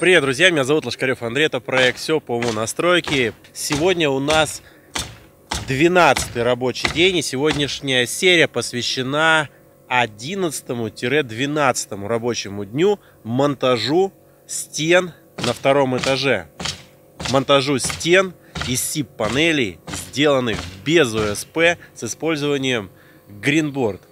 Привет, друзья, меня зовут Лошкарев Андрей, это проект «Все по уму настройки». Сегодня у нас 12 рабочий день, и сегодняшняя серия посвящена 11-12 рабочему дню монтажу стен на втором этаже. Монтажу стен из СИП-панелей, сделанных без ОСП с использованием гринборд.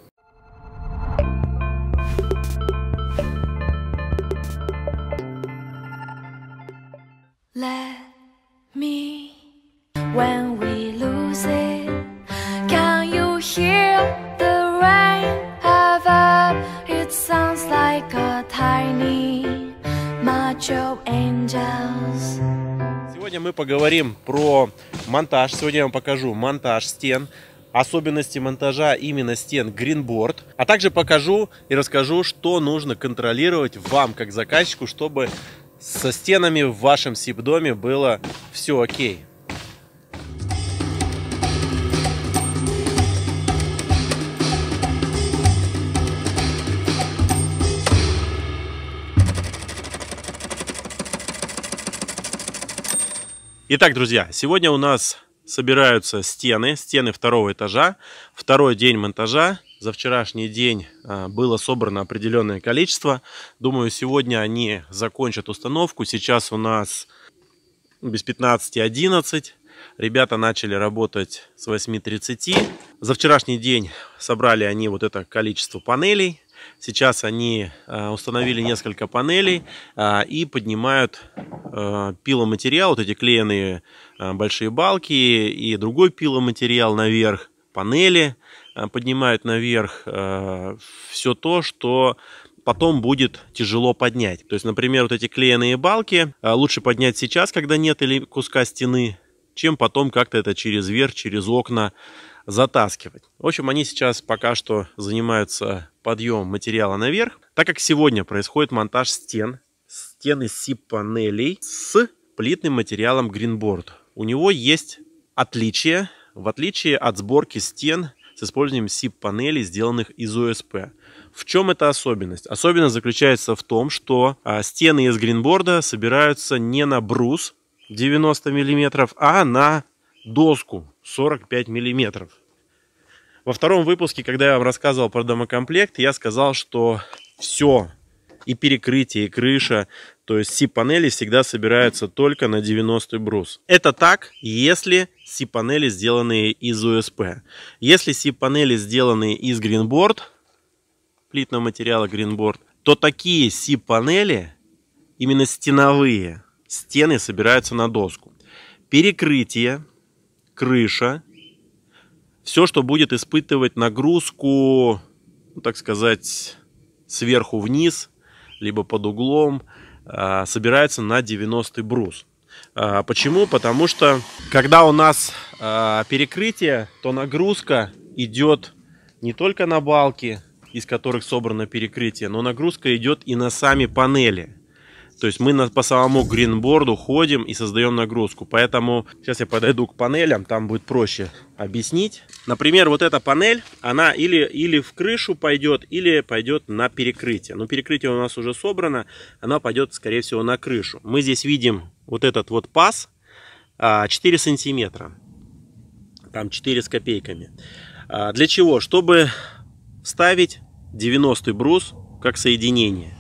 поговорим про монтаж. Сегодня я вам покажу монтаж стен, особенности монтажа именно стен Greenboard, а также покажу и расскажу, что нужно контролировать вам как заказчику, чтобы со стенами в вашем сип-доме было все окей. Итак, друзья, сегодня у нас собираются стены, стены второго этажа. Второй день монтажа. За вчерашний день а, было собрано определенное количество. Думаю, сегодня они закончат установку. Сейчас у нас без 15.11. Ребята начали работать с 8.30. За вчерашний день собрали они вот это количество панелей. Сейчас они э, установили несколько панелей э, и поднимают э, пиломатериал, вот эти клеенные большие балки и другой пиломатериал наверх, панели поднимают наверх все то, что потом будет тяжело поднять. То есть, например, вот эти клеенные балки лучше поднять сейчас, когда нет или куска стены, чем потом как-то это через верх, через окна затаскивать. В общем, они сейчас пока что занимаются подъем материала наверх. Так как сегодня происходит монтаж стен, стены сип-панелей с плитным материалом гринборд. У него есть отличие, в отличие от сборки стен с использованием сип панелей сделанных из ОСП. В чем эта особенность? Особенность заключается в том, что а, стены из гринборда собираются не на брус 90 мм, а на доску 45 мм. Во втором выпуске, когда я вам рассказывал про домокомплект, я сказал, что все, и перекрытие, и крыша, то есть C-панели всегда собираются только на 90 брус. Это так, если C-панели сделаны из УСП. Если C-панели сделаны из гринборд, плитного материала гринборд, то такие C-панели, именно стеновые, стены собираются на доску. Перекрытие, крыша все, что будет испытывать нагрузку, ну, так сказать, сверху вниз, либо под углом, а, собирается на 90 брус. А, почему? Потому что когда у нас а, перекрытие, то нагрузка идет не только на балки, из которых собрано перекрытие, но нагрузка идет и на сами панели. То есть мы на, по самому гринборду ходим и создаем нагрузку. Поэтому сейчас я подойду к панелям, там будет проще объяснить. Например, вот эта панель, она или, или в крышу пойдет, или пойдет на перекрытие. Но перекрытие у нас уже собрано, она пойдет, скорее всего, на крышу. Мы здесь видим вот этот вот паз 4 а, сантиметра. Там 4 с копейками. А, для чего? Чтобы вставить 90 брус как соединение.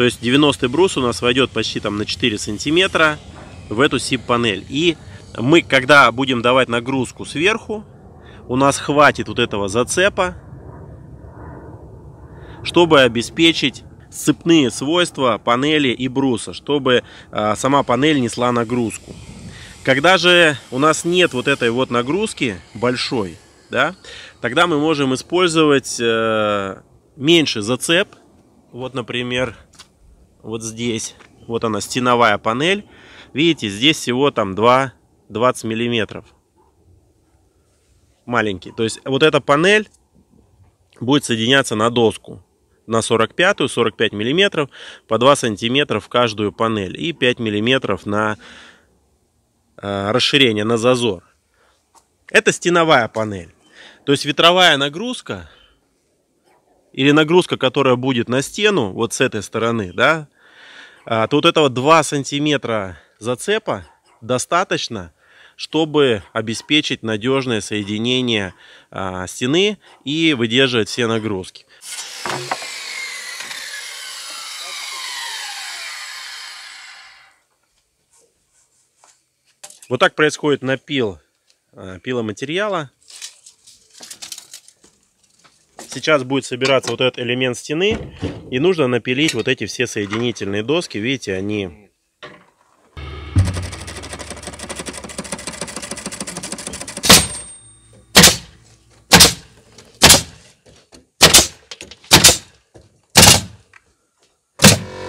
То есть 90 брус у нас войдет почти там на 4 сантиметра в эту сип-панель. И мы, когда будем давать нагрузку сверху, у нас хватит вот этого зацепа, чтобы обеспечить сцепные свойства панели и бруса, чтобы а, сама панель несла нагрузку. Когда же у нас нет вот этой вот нагрузки большой, да, тогда мы можем использовать э, меньше зацеп. Вот, например, вот здесь, вот она стеновая панель. Видите, здесь всего там 2, 20 миллиметров. Маленький. То есть вот эта панель будет соединяться на доску. На 45, 45 миллиметров, по 2 сантиметра в каждую панель. И 5 миллиметров на э, расширение, на зазор. Это стеновая панель. То есть ветровая нагрузка или нагрузка, которая будет на стену, вот с этой стороны, да, а, то вот этого 2 сантиметра зацепа достаточно, чтобы обеспечить надежное соединение а, стены и выдерживать все нагрузки. Вот так происходит напил а, пиломатериала. Сейчас будет собираться вот этот элемент стены. И нужно напилить вот эти все соединительные доски. Видите, они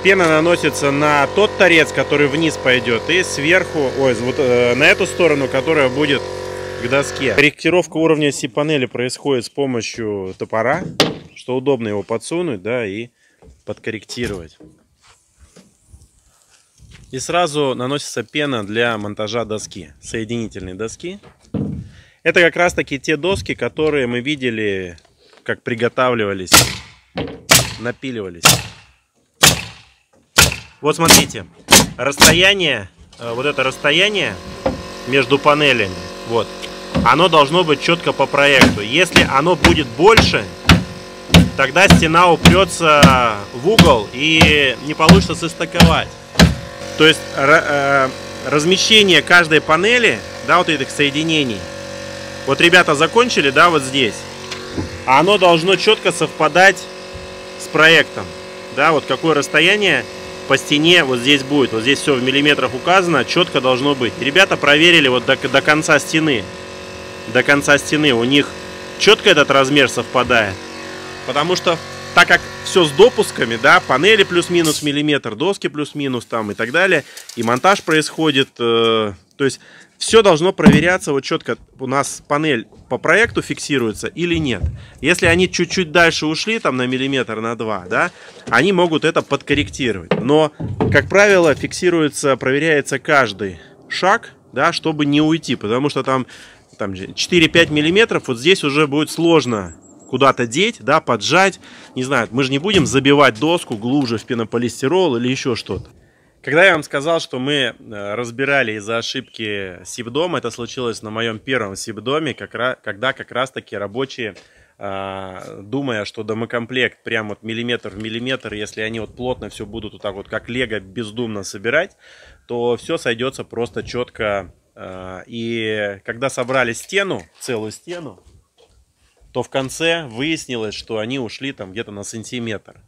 Пена наносится на тот торец, который вниз пойдет, и сверху, ой, вот э, на эту сторону, которая будет к доске. Корректировка уровня C-панели происходит с помощью топора, что удобно его подсунуть, да, и подкорректировать. И сразу наносится пена для монтажа доски, соединительной доски. Это как раз таки те доски, которые мы видели, как приготавливались, напиливались. Вот смотрите, расстояние, э, вот это расстояние между панелями, вот, оно должно быть четко по проекту. Если оно будет больше, тогда стена упрется в угол и не получится состыковать. То есть э, размещение каждой панели, да, вот этих соединений. Вот ребята закончили, да, вот здесь. оно должно четко совпадать с проектом. Да, вот какое расстояние по стене вот здесь будет. Вот здесь все в миллиметрах указано, четко должно быть. Ребята проверили вот до, до конца стены до конца стены. У них четко этот размер совпадает. Потому что так как все с допусками, да, панели плюс-минус миллиметр, доски плюс-минус там и так далее, и монтаж происходит, э, то есть все должно проверяться вот четко, у нас панель по проекту фиксируется или нет. Если они чуть-чуть дальше ушли, там на миллиметр, на два, да, они могут это подкорректировать. Но, как правило, фиксируется, проверяется каждый шаг, да, чтобы не уйти, потому что там там 4-5 миллиметров, вот здесь уже будет сложно куда-то деть, да, поджать. Не знаю, мы же не будем забивать доску глубже в пенополистирол или еще что-то. Когда я вам сказал, что мы э, разбирали из-за ошибки сибдом, это случилось на моем первом сибдоме, как раз, когда как раз-таки рабочие, а, думая, что домокомплект прям вот миллиметр в миллиметр, если они вот плотно все будут вот так вот, как лего, бездумно собирать, то все сойдется просто четко Э, и когда собрали стену, целую стену, то в конце выяснилось, что они ушли там где-то на сантиметр.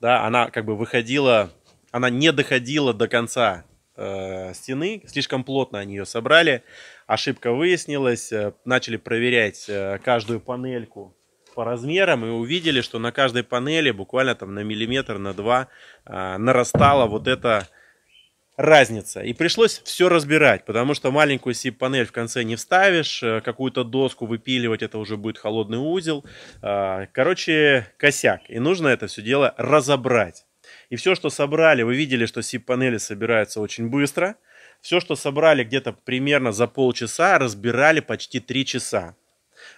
Да, она как бы выходила, она не доходила до конца э, стены, слишком плотно они ее собрали. Ошибка выяснилась, э, начали проверять э, каждую панельку по размерам и увидели, что на каждой панели буквально там на миллиметр, на два э, нарастала вот эта разница. И пришлось все разбирать, потому что маленькую SIP-панель в конце не вставишь, э, какую-то доску выпиливать, это уже будет холодный узел. А, короче, косяк. И нужно это все дело разобрать. И все, что собрали, вы видели, что SIP-панели собираются очень быстро. Все, что собрали где-то примерно за полчаса, разбирали почти 3 часа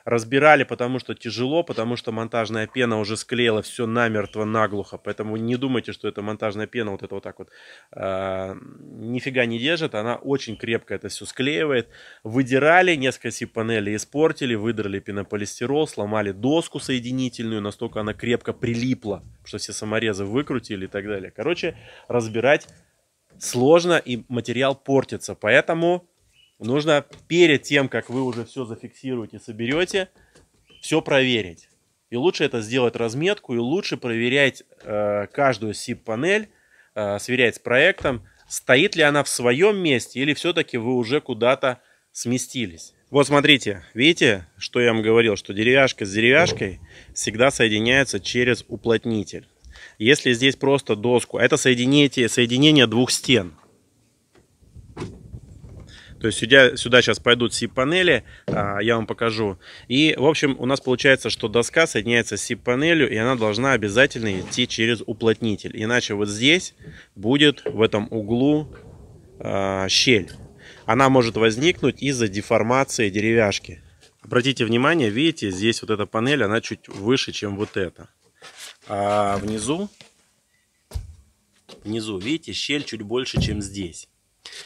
разбирали, потому что тяжело, потому что монтажная пена уже склеила все намертво, наглухо. Поэтому не думайте, что эта монтажная пена вот это вот так вот э, нифига не держит. Она очень крепко это все склеивает. Выдирали несколько сип-панелей, испортили, выдрали пенополистирол, сломали доску соединительную, настолько она крепко прилипла, что все саморезы выкрутили и так далее. Короче, разбирать сложно и материал портится. Поэтому нужно перед тем, как вы уже все зафиксируете, соберете, все проверить. И лучше это сделать разметку, и лучше проверять э, каждую сип панель э, сверять с проектом, стоит ли она в своем месте, или все-таки вы уже куда-то сместились. Вот смотрите, видите, что я вам говорил, что деревяшка с деревяшкой всегда соединяется через уплотнитель. Если здесь просто доску, это соединение, соединение двух стен. То есть сюда, сюда сейчас пойдут SIP-панели, а, я вам покажу. И, в общем, у нас получается, что доска соединяется с SIP-панелью, и она должна обязательно идти через уплотнитель. Иначе вот здесь будет в этом углу а, щель. Она может возникнуть из-за деформации деревяшки. Обратите внимание, видите, здесь вот эта панель, она чуть выше, чем вот эта. А внизу, внизу, видите, щель чуть больше, чем здесь.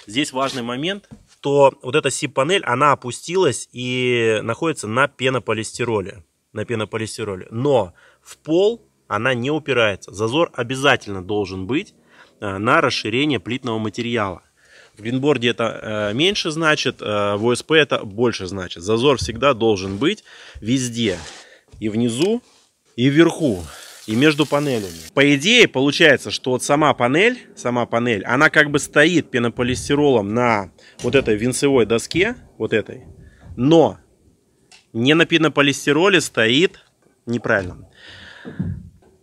Здесь важный момент, что вот эта SIP-панель, она опустилась и находится на пенополистироле. На пенополистироле. Но в пол она не упирается. Зазор обязательно должен быть э, на расширение плитного материала. В гринборде это э, меньше значит, э, в ОСП это больше значит. Зазор всегда должен быть везде. И внизу, и вверху и между панелями. По идее, получается, что вот сама панель, сама панель, она как бы стоит пенополистиролом на вот этой винцевой доске, вот этой, но не на пенополистироле стоит, неправильно,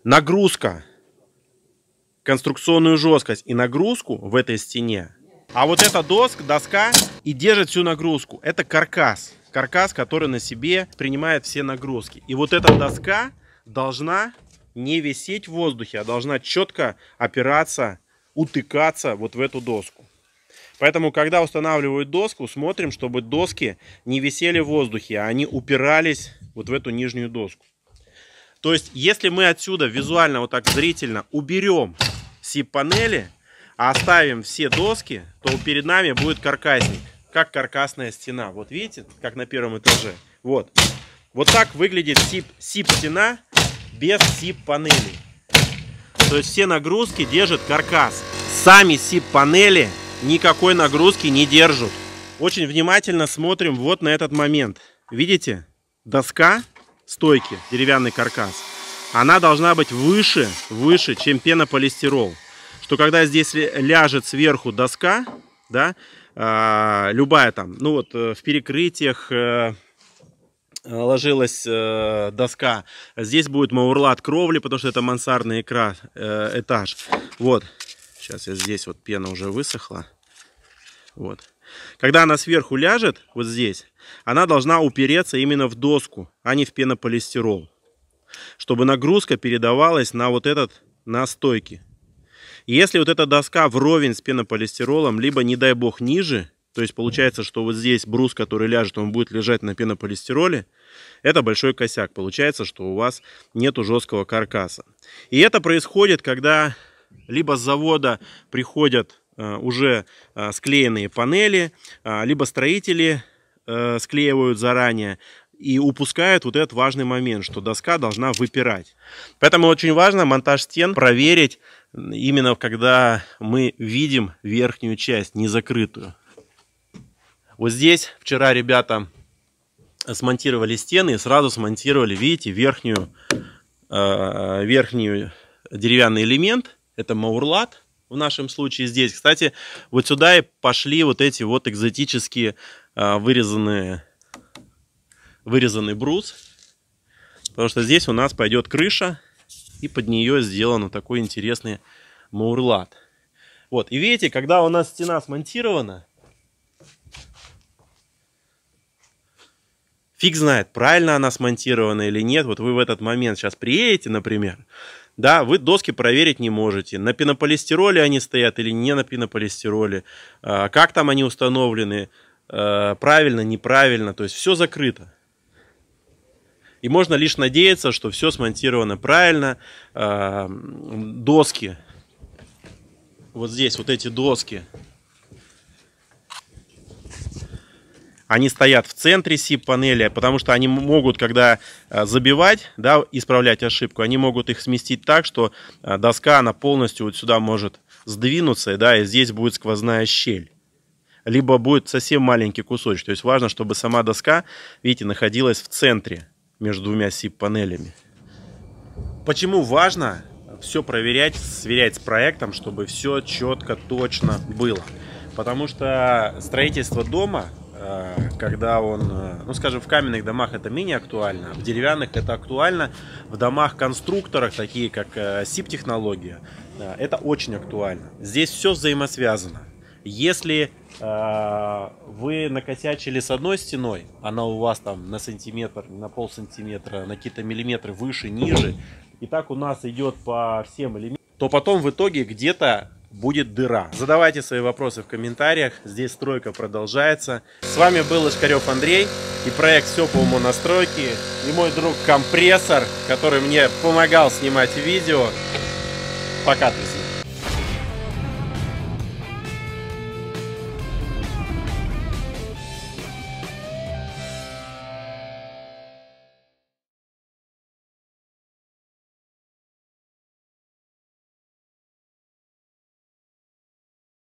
нагрузка, конструкционную жесткость и нагрузку в этой стене. А вот эта доска, доска и держит всю нагрузку. Это каркас. Каркас, который на себе принимает все нагрузки. И вот эта доска должна не висеть в воздухе, а должна четко опираться, утыкаться вот в эту доску. Поэтому, когда устанавливают доску, смотрим, чтобы доски не висели в воздухе, а они упирались вот в эту нижнюю доску. То есть, если мы отсюда визуально, вот так зрительно уберем сип-панели, а оставим все доски, то перед нами будет каркасник, как каркасная стена. Вот видите, как на первом этаже. Вот. Вот так выглядит сип-стена сип без SIP-панелей. То есть все нагрузки держит каркас. Сами SIP-панели никакой нагрузки не держат. Очень внимательно смотрим вот на этот момент. Видите? Доска стойки, деревянный каркас, она должна быть выше, выше, чем пенополистирол. Что когда здесь ляжет сверху доска, да, а, любая там, ну вот э, в перекрытиях, э, ложилась э, доска. Здесь будет маурлат кровли, потому что это мансардный экра, э, этаж. Вот. Сейчас я здесь, вот пена уже высохла. Вот. Когда она сверху ляжет, вот здесь, она должна упереться именно в доску, а не в пенополистирол. Чтобы нагрузка передавалась на вот этот, на стойки. Если вот эта доска вровень с пенополистиролом, либо, не дай бог, ниже, то есть получается, что вот здесь брус, который ляжет, он будет лежать на пенополистироле, это большой косяк. Получается, что у вас нет жесткого каркаса. И это происходит, когда либо с завода приходят э, уже э, склеенные панели, э, либо строители склеивают заранее и упускают вот этот важный момент, что доска должна выпирать. Поэтому очень важно монтаж стен проверить именно когда мы видим верхнюю часть, не закрытую. Вот здесь вчера ребята смонтировали стены и сразу смонтировали, видите, верхнюю, э, верхнюю деревянный элемент. Это маурлат в нашем случае здесь. Кстати, вот сюда и пошли вот эти вот экзотические э, вырезанные, вырезанный брус. Потому что здесь у нас пойдет крыша, и под нее сделан такой интересный маурлат. Вот, и видите, когда у нас стена смонтирована, Фиг знает, правильно она смонтирована или нет. Вот вы в этот момент сейчас приедете, например, да, вы доски проверить не можете. На пенополистироле они стоят или не на пенополистироле. А, как там они установлены, а, правильно, неправильно. То есть все закрыто. И можно лишь надеяться, что все смонтировано правильно. А, доски. Вот здесь вот эти доски они стоят в центре SIP-панели, потому что они могут, когда э, забивать, да, исправлять ошибку, они могут их сместить так, что э, доска, она полностью вот сюда может сдвинуться, да, и здесь будет сквозная щель. Либо будет совсем маленький кусочек. То есть важно, чтобы сама доска, видите, находилась в центре между двумя SIP-панелями. Почему важно все проверять, сверять с проектом, чтобы все четко, точно было? Потому что строительство дома Э, когда он, э, ну скажем, в каменных домах это менее актуально, в деревянных это актуально, в домах-конструкторах, такие как э, СИП-технология, это очень актуально. Здесь все взаимосвязано. Если вы накосячили с одной стеной, она у вас там на сантиметр, на пол сантиметра, на какие-то миллиметры выше, ниже, и так у нас идет по всем элементам, то потом в итоге где-то будет дыра. Задавайте свои вопросы в комментариях, здесь стройка продолжается. С вами был Лошкарев Андрей и проект «Все по уму настройки» и мой друг Компрессор, который мне помогал снимать видео. Пока, друзья!